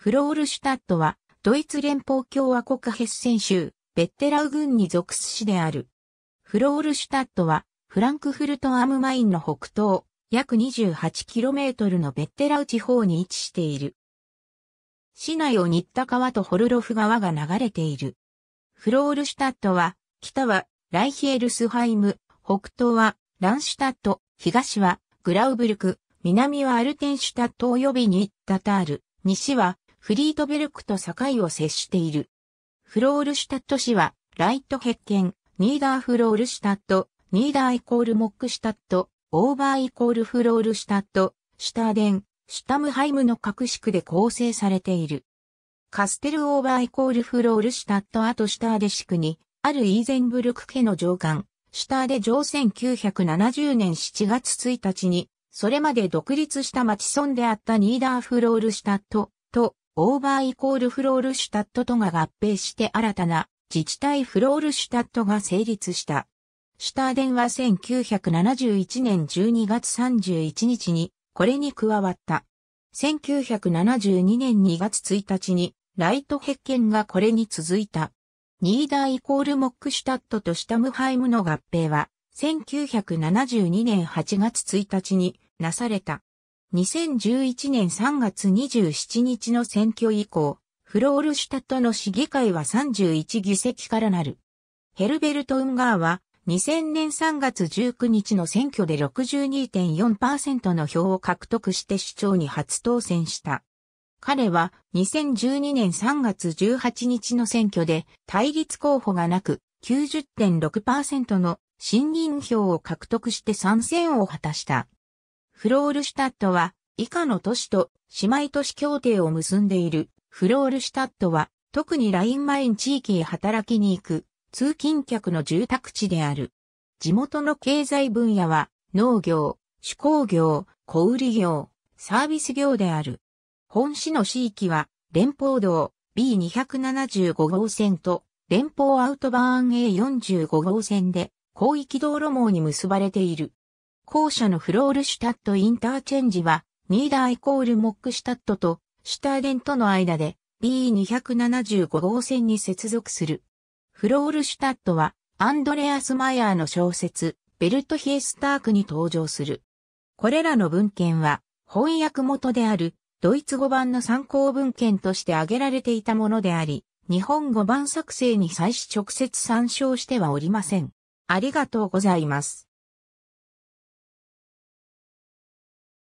フロールシュタットは、ドイツ連邦共和国ヘッセン州、ベッテラウ郡に属す市である。フロールシュタットは、フランクフルトアムマインの北東、約 28km のベッテラウ地方に位置している。市内をッ田川とホルロフ川が流れている。フロールシュタットは、北はライヒエルスハイム、北東はランシュタット、東はグラウブルク、南はアルテンシュタット及びニッタタール、西はフリートベルクと境を接している。フロールシュタット市は、ライトヘッケン、ニーダーフロールシュタット、ニーダーイコールモックシュタット、オーバーイコールフロールシュタット、シュターデン、シュタムハイムの各地区で構成されている。カステルオーバーイコールフロールシュタットあとシュターデ市区に、あるイーゼンブルク家の上官、シュターデ上1970年7月1日に、それまで独立した町村であったニーダーフロールシュタット、オーバーイコールフロールシュタットとが合併して新たな自治体フロールシュタットが成立した。シュターデンは1971年12月31日にこれに加わった。1972年2月1日にライトヘッケンがこれに続いた。ニーダーイコールモックシュタットとシュタムハイムの合併は1972年8月1日になされた。2011年3月27日の選挙以降、フロールシュタットの市議会は31議席からなる。ヘルベルト・ウンガーは2000年3月19日の選挙で62.4%の票を獲得して市長に初当選した。彼は2012年3月18日の選挙で対立候補がなく90.6%の信任票を獲得して参戦を果たした。フロールシュタットは、以下の都市と姉妹都市協定を結んでいる。フロールシュタットは、特にラインマイン地域へ働きに行く、通勤客の住宅地である。地元の経済分野は、農業、手工業、小売業、サービス業である。本市の市域は、連邦道 B275 号線と、連邦アウトバーン A45 号線で、広域道路網に結ばれている。後者のフロールシュタットインターチェンジは、ニーダーイコールモックシュタットとシュターデンとの間で B275 号線に接続する。フロールシュタットは、アンドレアス・マイヤーの小説、ベルト・ヒエスタークに登場する。これらの文献は、翻訳元である、ドイツ語版の参考文献として挙げられていたものであり、日本語版作成に際し直接参照してはおりません。ありがとうございます。